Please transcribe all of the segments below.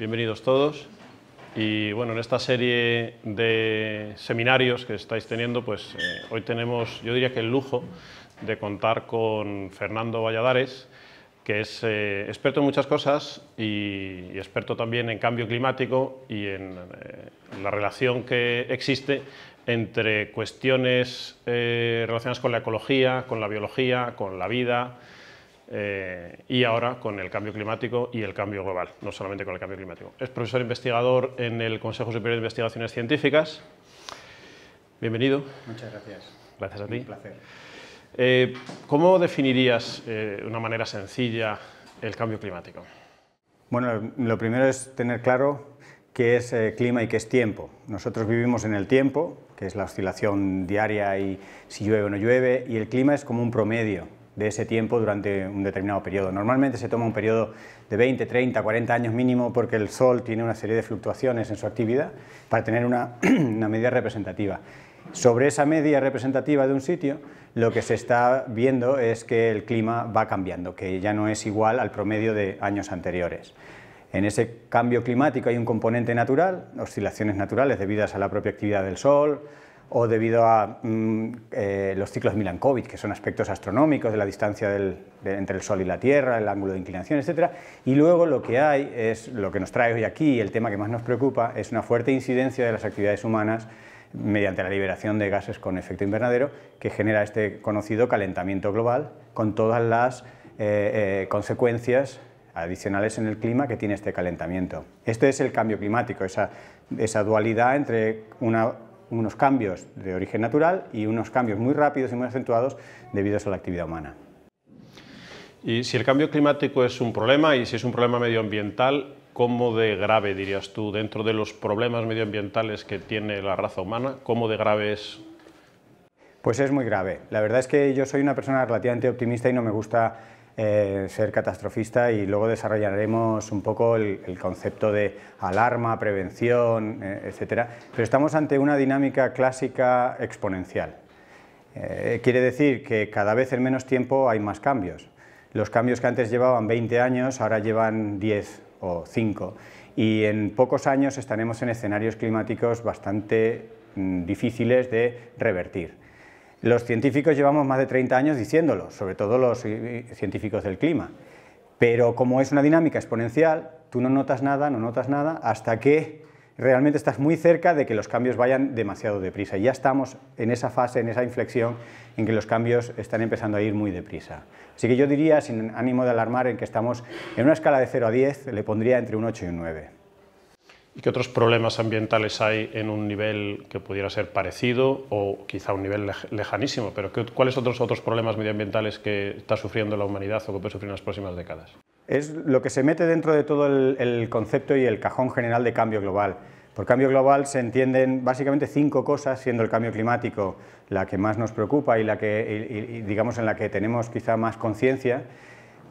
bienvenidos todos. Y bueno, en esta serie de seminarios que estáis teniendo, pues eh, hoy tenemos, yo diría que el lujo de contar con Fernando Valladares, que es eh, experto en muchas cosas y, experto también en cambio climático y en eh, la relación que existe entre cuestiones relacionadas con la ecología, con la biología, con la vida, eh, y ahora con el cambio climático y el cambio global, no solamente con el cambio climático. Es profesor investigador en el Consejo Superior de Investigaciones Científicas. Bienvenido. Muchas gracias. Gracias a ti. Un placer. Eh, ¿Cómo definirías eh, de una manera sencilla el cambio climático? Bueno, lo primero es tener claro qué es clima y qué es tiempo. Nosotros vivimos en el tiempo, que es la oscilación diaria y si llueve o no llueve, y el clima es como un promedio de ese tiempo durante un determinado periodo. Normalmente se toma un periodo de 20, 30, 40 años mínimo porque el Sol tiene una serie de fluctuaciones en su actividad para tener una, una media representativa. Sobre esa media representativa de un sitio, lo que se está viendo es que el clima va cambiando, que ya no es igual al promedio de años anteriores. En ese cambio climático hay un componente natural, oscilaciones naturales debidas a la propia actividad del Sol, o debido a mm, eh, los ciclos Milankovitch, que son aspectos astronómicos de la distancia entre el Sol y la Tierra, el ángulo de inclinación, etc. Y luego lo que hay es, lo que nos trae hoy aquí, el tema que más nos preocupa, es una fuerte incidencia de las actividades humanas mediante la liberación de gases con efecto invernadero, que genera este conocido calentamiento global, con todas las eh, eh, consecuencias adicionales en el clima que tiene este calentamiento. Este es el cambio climático, esa, esa dualidad entre una unos cambios de origen natural y unos cambios muy rápidos y muy acentuados debidos a la actividad humana. Y si el cambio climático es un problema y si es un problema medioambiental, ¿cómo de grave dirías tú dentro de los problemas medioambientales que tiene la raza humana? ¿Cómo de grave es pues es muy grave. La verdad es que yo soy una persona relativamente optimista y no me gusta eh, ser catastrofista y luego desarrollaremos un poco el, concepto de alarma, prevención, etc. Eh, etcétera. Pero estamos ante una dinámica clásica exponencial. Eh, quiere decir que cada vez en menos tiempo hay más cambios. Los cambios que antes llevaban 20 años ahora llevan 10 o 5 y en pocos años estaremos en escenarios climáticos bastante mm, difíciles de revertir. Los científicos llevamos más de 30 años diciéndolo, sobre todo los científicos del clima. Pero como es una dinámica exponencial, tú no notas nada, no notas nada, hasta que realmente estás muy cerca de que los cambios vayan demasiado deprisa. Y ya estamos en esa fase, en esa inflexión en que los cambios están empezando a ir muy deprisa. Así que yo diría, sin ánimo de alarmar, en que estamos en una escala de 0 a 10, le pondría entre un 8 y un 9 y qué otros problemas ambientales hay en un nivel que pudiera ser parecido o quizá un nivel lejanísimo, pero ¿cuáles otros otros problemas medioambientales que está sufriendo la humanidad o que puede sufrir en las próximas décadas? Es lo que se mete dentro de todo el, concepto y el cajón general de cambio global. Por cambio global se entienden básicamente cinco cosas, siendo el cambio climático la que más nos preocupa y la que, digamos, en la que tenemos quizá más conciencia,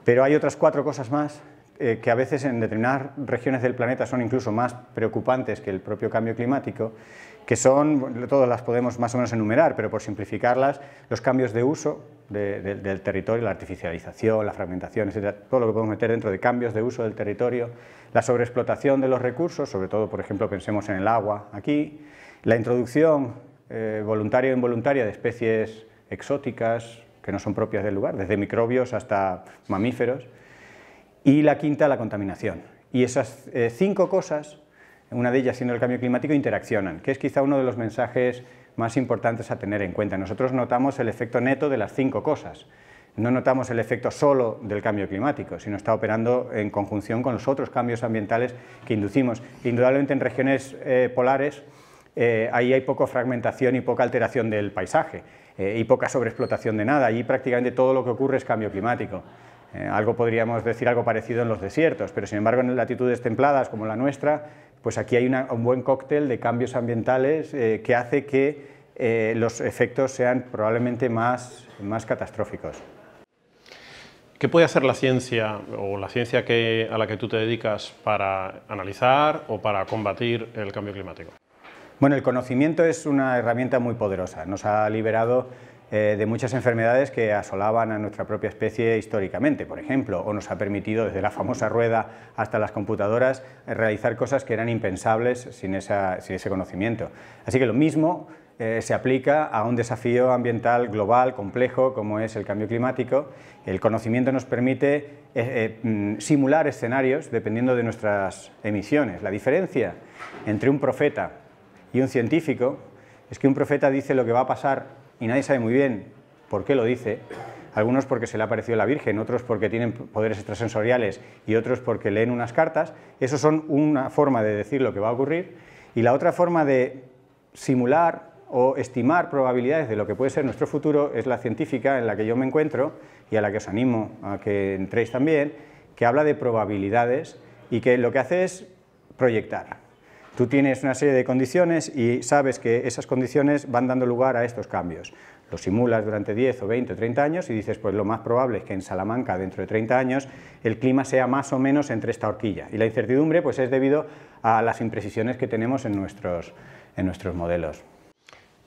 pero hay otras cuatro cosas más eh, que a veces en determinadas regiones del planeta son incluso más preocupantes que el propio cambio climático, que son, todas las podemos más o menos enumerar, pero por simplificarlas, los cambios de uso del territorio, la artificialización, la fragmentación, etcétera, todo lo que podemos meter dentro de cambios de uso del territorio, la sobreexplotación de los recursos, sobre todo, por ejemplo, pensemos en el agua aquí, la introducción eh, voluntaria o involuntaria de especies exóticas que no son propias del lugar, desde microbios hasta mamíferos, y la quinta, la contaminación. Y esas eh, cinco cosas, una de ellas siendo el cambio climático, interaccionan, que es quizá uno de los mensajes más importantes a tener en cuenta. Nosotros notamos el efecto neto de las cinco cosas. No notamos el efecto solo del cambio climático, sino está operando en conjunción con los otros cambios ambientales que inducimos. Indudablemente en regiones eh, polares eh, ahí hay poca fragmentación y poca alteración del paisaje y poca sobreexplotación de nada. ahí prácticamente todo lo que ocurre es cambio climático. Eh, algo podríamos decir algo parecido en los desiertos, pero sin embargo en latitudes templadas como la nuestra, pues aquí hay un buen cóctel de cambios ambientales eh, que hace que eh, los efectos sean probablemente más, más catastróficos. ¿Qué puede hacer la ciencia o la ciencia que, a la que tú te dedicas para analizar o para combatir el cambio climático? Bueno, el conocimiento es una herramienta muy poderosa. Nos ha liberado eh, de muchas enfermedades que asolaban a nuestra propia especie históricamente, por ejemplo, o nos ha permitido desde la famosa rueda hasta las computadoras realizar cosas que eran impensables sin, ese conocimiento. Así que lo mismo eh, se aplica a un desafío ambiental global, complejo, como es el cambio climático. El conocimiento nos permite eh, mm, simular escenarios dependiendo de nuestras emisiones. La diferencia entre un profeta y un científico es que un profeta dice lo que va a pasar y nadie sabe muy bien por qué lo dice, algunos porque se le ha aparecido la Virgen, otros porque tienen poderes extrasensoriales y otros porque leen unas cartas, eso son una forma de decir lo que va a ocurrir, y la otra forma de simular o estimar probabilidades de lo que puede ser nuestro futuro es la científica en la que yo me encuentro y a la que os animo a que entréis también, que habla de probabilidades y que lo que hace es proyectar. Tú tienes una serie de condiciones y sabes que esas condiciones van dando lugar a estos cambios. Lo simulas durante 10 o 20 o 30 años y dices, pues lo más probable es que en Salamanca dentro de 30 años el clima sea más o menos entre esta horquilla. Y la incertidumbre pues es debido a las imprecisiones que tenemos en nuestros, en nuestros modelos.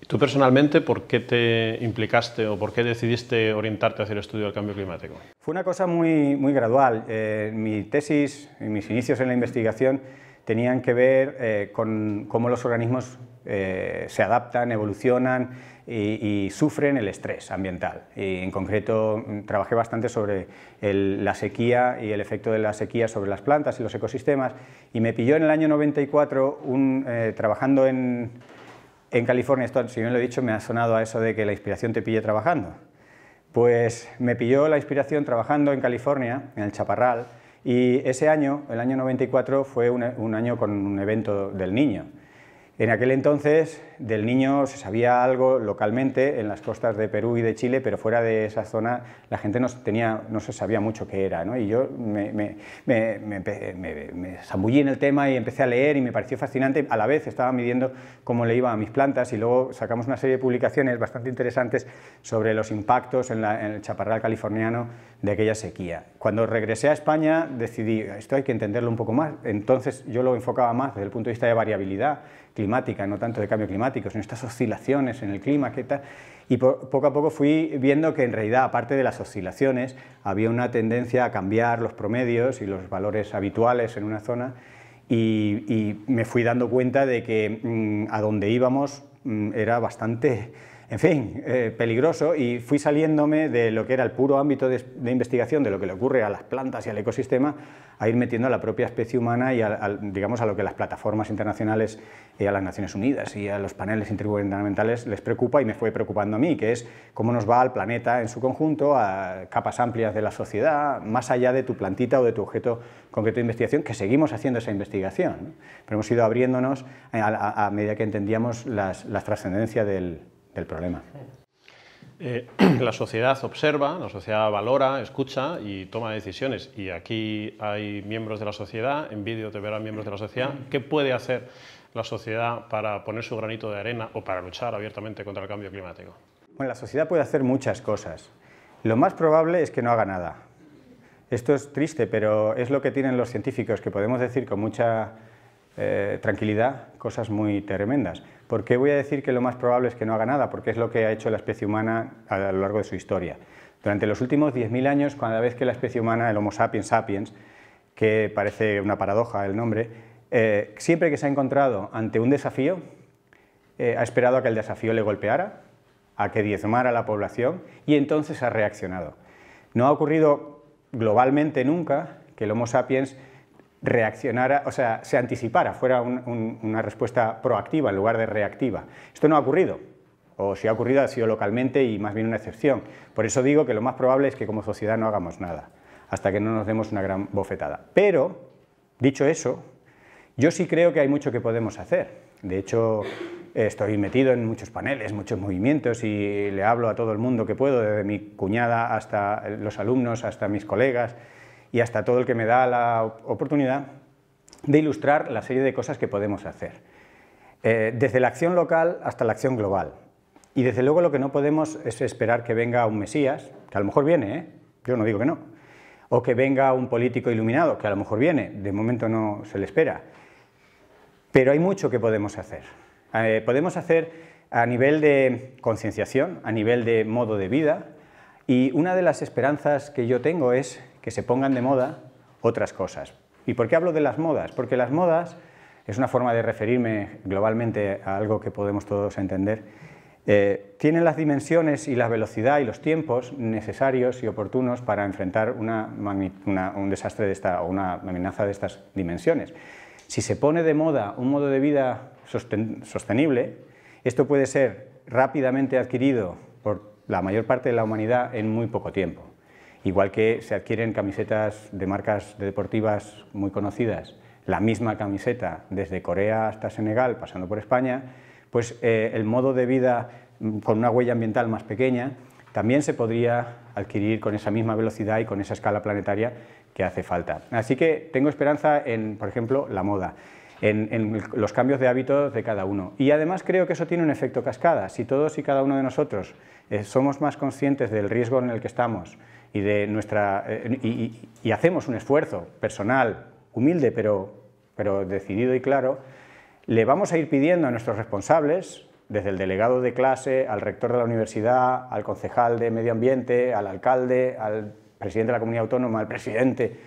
¿Tú personalmente por qué te implicaste o por qué decidiste orientarte hacia el estudio del cambio climático? Fue una cosa muy, gradual. Eh, mi tesis, en mis inicios en la investigación, tenían que ver eh, con cómo los organismos eh, se adaptan, evolucionan y, sufren el estrés ambiental. Y en concreto mm, trabajé bastante sobre la sequía y el efecto de la sequía sobre las plantas y los ecosistemas y me pilló en el año 94 un, eh, trabajando en, en, California, esto si bien lo he dicho me ha sonado a eso de que la inspiración te pille trabajando. Pues me pilló la inspiración trabajando en California, en el Chaparral, y ese año, el año 94, fue un, un año con un evento del niño. En aquel entonces del niño se sabía algo localmente en las costas de Perú y de Chile, pero fuera de esa zona la gente no, tenía, no se sabía mucho qué era. Y yo me, me, zambullí en el tema y empecé a leer y me pareció fascinante. A la vez estaba midiendo cómo le iba a mis plantas y luego sacamos una serie de publicaciones bastante interesantes sobre los impactos en, en el chaparral californiano de aquella sequía. Cuando regresé a España decidí, esto hay que entenderlo un poco más. Entonces yo lo enfocaba más desde el punto de vista de variabilidad climática, no tanto de cambio climático, sino estas oscilaciones en el clima, Y poco a poco fui viendo que en realidad, aparte de las oscilaciones, había una tendencia a cambiar los promedios y los valores habituales en una zona. Y, me fui dando cuenta de que mm, a donde íbamos mm, era bastante en fin, eh, peligroso y fui saliéndome de lo que era el puro ámbito de, investigación de lo que le ocurre a las plantas y al ecosistema a ir metiendo a la propia especie humana y a, digamos a lo que las plataformas internacionales y a las Naciones Unidas y a los paneles intergubernamentales les preocupa y me fue preocupando a mí, que es cómo nos va al planeta en su conjunto, a capas amplias de la sociedad, más allá de tu plantita o de tu objeto concreto de investigación, que seguimos haciendo esa investigación, pero hemos ido abriéndonos a, medida que entendíamos las, las trascendencias del del problema. Eh, la sociedad observa, la sociedad valora, escucha y toma decisiones. Y aquí hay miembros de la sociedad, en vídeo te verán miembros de la sociedad. ¿Qué puede hacer la sociedad para poner su granito de arena o para luchar abiertamente contra el cambio climático? Bueno, la sociedad puede hacer muchas cosas. Lo más probable es que no haga nada. Esto es triste, pero es lo que tienen los científicos, que podemos decir con mucha eh, tranquilidad cosas muy tremendas. ¿Por qué voy a decir que lo más probable es que no haga nada? Porque es lo que ha hecho la especie humana a lo largo de su historia. Durante los últimos 10.000 años, cada vez que la especie humana, el Homo sapiens sapiens, que parece una paradoja el nombre, eh, siempre que se ha encontrado ante un desafío, eh, ha esperado a que el desafío le golpeara, a que diezmara la población, y entonces ha reaccionado. No ha ocurrido globalmente nunca que el Homo sapiens reaccionara, o sea, se anticipara, fuera una respuesta proactiva en lugar de reactiva. Esto no ha ocurrido, o si ha ocurrido ha sido localmente y más bien una excepción. Por eso digo que lo más probable es que como sociedad no hagamos nada, hasta que no nos demos una gran bofetada. Pero, dicho eso, yo sí creo que hay mucho que podemos hacer. De hecho, estoy metido en muchos paneles, muchos movimientos y le hablo a todo el mundo que puedo, desde mi cuñada hasta los alumnos, hasta mis colegas, y hasta todo el que me da la oportunidad de ilustrar la serie de cosas que podemos hacer. Eh, desde la acción local hasta la acción global. Y desde luego lo que no podemos es esperar que venga un Mesías, que a lo mejor viene, ¿eh? yo no digo que no, o que venga un político iluminado, que a lo mejor viene, de momento no se le espera. Pero hay mucho que podemos hacer. Eh, podemos hacer a nivel de concienciación, a nivel de modo de vida, y una de las esperanzas que yo tengo es que se pongan de moda otras cosas. ¿Y por qué hablo de las modas? Porque las modas es una forma de referirme globalmente a algo que podemos todos entender. Eh, tienen las dimensiones y la velocidad y los tiempos necesarios y oportunos para enfrentar un desastre de esta, o una amenaza de estas dimensiones. Si se pone de moda un modo de vida sostenible, esto puede ser rápidamente adquirido por la mayor parte de la humanidad en muy poco tiempo. Igual que se adquieren camisetas de marcas deportivas muy conocidas, la misma camiseta desde Corea hasta Senegal, pasando por España, pues eh, el modo de vida mm, con una huella ambiental más pequeña también se podría adquirir con esa misma velocidad y con esa escala planetaria que hace falta. Así que tengo esperanza en, por ejemplo, la moda. En, los cambios de hábitos de cada uno. Y además creo que eso tiene un efecto cascada. Si todos y cada uno de nosotros eh, somos más conscientes del riesgo en el que estamos, y de nuestra eh, y, hacemos un esfuerzo personal, humilde pero, pero decidido y claro, le vamos a ir pidiendo a nuestros responsables, desde el delegado de clase, al rector de la universidad, al concejal de medio ambiente, al alcalde, al presidente de la comunidad autónoma, al presidente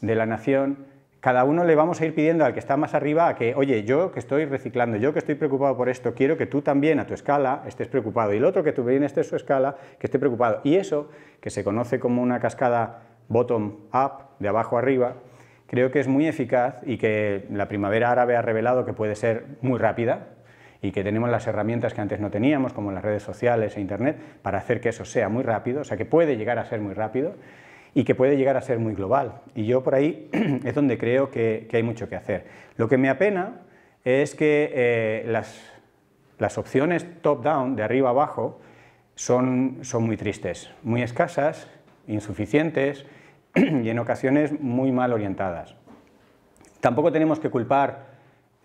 de la nación, cada uno le vamos a ir pidiendo al que está más arriba que, oye, yo que estoy reciclando, yo que estoy preocupado por esto, quiero que tú también a tu escala estés preocupado y el otro que tú bien estés a su escala, que esté preocupado. Y eso, que se conoce como una cascada bottom-up, de abajo arriba, creo que es muy eficaz y que la primavera árabe ha revelado que puede ser muy rápida y que tenemos las herramientas que antes no teníamos, como las redes sociales e Internet, para hacer que eso sea muy rápido, o sea, que puede llegar a ser muy rápido y que puede llegar a ser muy global. Y yo por ahí es donde creo que, hay mucho que hacer. Lo que me apena es que eh, las, opciones top-down, de arriba abajo, son, son muy tristes, muy escasas, insuficientes y en ocasiones muy mal orientadas. Tampoco tenemos que culpar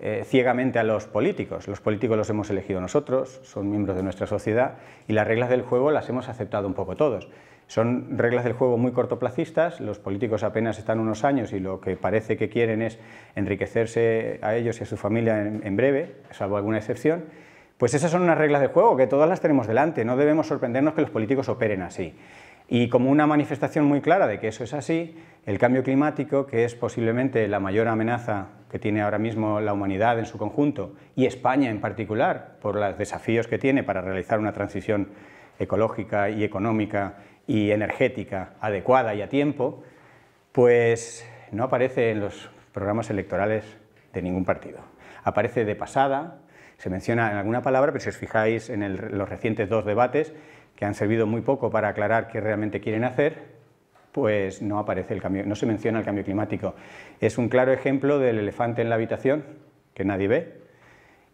eh, ciegamente a los políticos. Los políticos los hemos elegido nosotros, son miembros de nuestra sociedad y las reglas del juego las hemos aceptado un poco todos. Son reglas del juego muy cortoplacistas, los políticos apenas están unos años y lo que parece que quieren es enriquecerse a ellos y a su familia en breve, salvo alguna excepción. Pues esas son unas reglas del juego que todas las tenemos delante, no debemos sorprendernos que los políticos operen así. Y como una manifestación muy clara de que eso es así, el cambio climático, que es posiblemente la mayor amenaza que tiene ahora mismo la humanidad en su conjunto, y España en particular, por los desafíos que tiene para realizar una transición ecológica y económica y energética adecuada y a tiempo, pues no aparece en los programas electorales de ningún partido. Aparece de pasada, se menciona en alguna palabra, pero si os fijáis en los recientes dos debates, que han servido muy poco para aclarar qué realmente quieren hacer, pues no aparece el cambio, no se menciona el cambio climático. Es un claro ejemplo del elefante en la habitación que nadie ve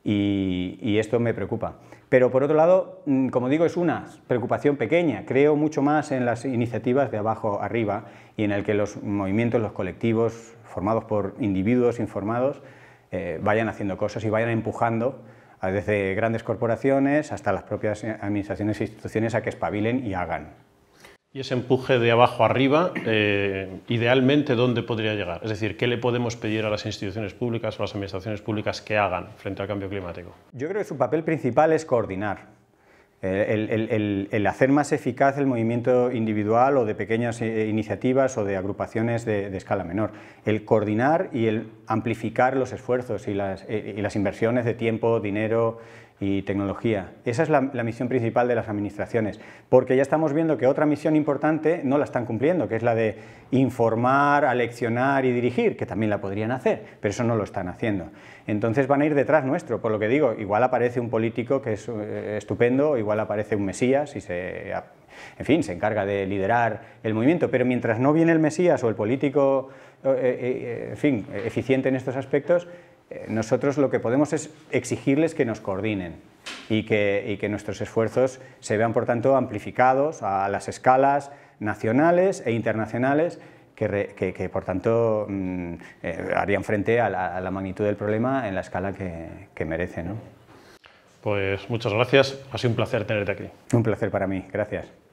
y, esto me preocupa. Pero por otro lado, mm, como digo, es una preocupación pequeña. Creo mucho más en las iniciativas de abajo arriba y en el que los movimientos, los colectivos formados por individuos informados eh, vayan haciendo cosas y vayan empujando desde grandes corporaciones hasta las propias administraciones e instituciones a que espabilen y hagan. Y ese empuje de abajo arriba, eh, idealmente, ¿dónde podría llegar? Es decir, ¿qué le podemos pedir a las instituciones públicas o a las administraciones públicas que hagan frente al cambio climático? Yo creo que su papel principal es coordinar. El, hacer más eficaz el movimiento individual o de pequeñas eh, iniciativas o de agrupaciones de, escala menor. El coordinar y el amplificar los esfuerzos y las eh, inversiones de tiempo, dinero, y tecnología. Esa es la, misión principal de las administraciones, porque ya estamos viendo que otra misión importante no la están cumpliendo, que es la de informar, aleccionar y dirigir, que también la podrían hacer, pero eso no lo están haciendo. Entonces van a ir detrás nuestro, por lo que digo, igual aparece un político que es eh, estupendo, igual aparece un mesías y se en fin, se encarga de liderar el movimiento, pero mientras no viene el Mesías o el político, eh, eh, en fin, eficiente en estos aspectos, eh, nosotros lo que podemos es exigirles que nos coordinen y que, nuestros esfuerzos se vean, por tanto, amplificados a las escalas nacionales e internacionales que, por tanto mm, eh, harían frente a la, magnitud del problema en la escala que, que merece. ¿no? Pues muchas gracias, ha sido un placer tenerte aquí. Un placer para mí, gracias.